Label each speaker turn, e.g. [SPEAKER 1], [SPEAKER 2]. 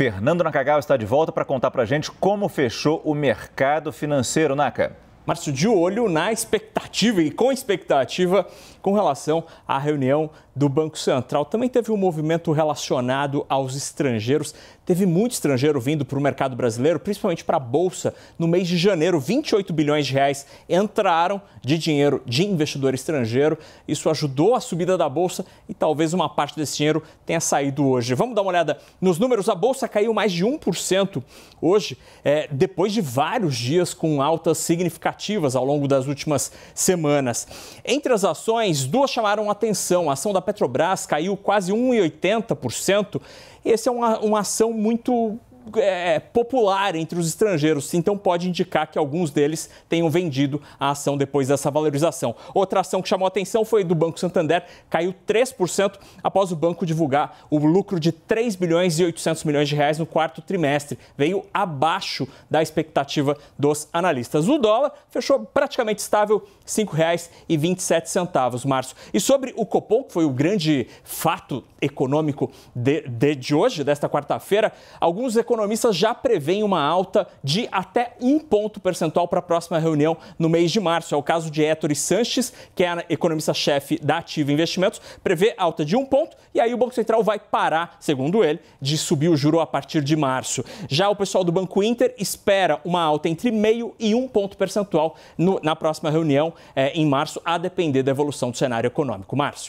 [SPEAKER 1] Fernando Nakagawa está de volta para contar para a gente como fechou o mercado financeiro, Naka. Márcio, de olho na expectativa e com expectativa com relação à reunião do Banco Central. Também teve um movimento relacionado aos estrangeiros. Teve muito estrangeiro vindo para o mercado brasileiro, principalmente para a Bolsa. No mês de janeiro, 28 bilhões de reais entraram de dinheiro de investidor estrangeiro. Isso ajudou a subida da Bolsa e talvez uma parte desse dinheiro tenha saído hoje. Vamos dar uma olhada nos números. A Bolsa caiu mais de 1% hoje, é, depois de vários dias com altas significativas significativas ao longo das últimas semanas. Entre as ações, duas chamaram atenção. A ação da Petrobras caiu quase 1,80%. Essa é uma, uma ação muito é, é, popular entre os estrangeiros, então pode indicar que alguns deles tenham vendido a ação depois dessa valorização. Outra ação que chamou atenção foi do Banco Santander, caiu 3% após o banco divulgar o lucro de 3 bilhões e 800 milhões de reais no quarto trimestre. Veio abaixo da expectativa dos analistas. O dólar fechou praticamente estável, R$ 5,27, março. E sobre o Copom, que foi o grande fato econômico de, de, de hoje, desta quarta-feira, alguns economistas economistas já prevêem uma alta de até um ponto percentual para a próxima reunião no mês de março. É o caso de Héctor Sanches, que é economista-chefe da Ativa Investimentos, prevê alta de um ponto e aí o Banco Central vai parar, segundo ele, de subir o juro a partir de março. Já o pessoal do Banco Inter espera uma alta entre meio e um ponto percentual no, na próxima reunião eh, em março, a depender da evolução do cenário econômico. Márcio.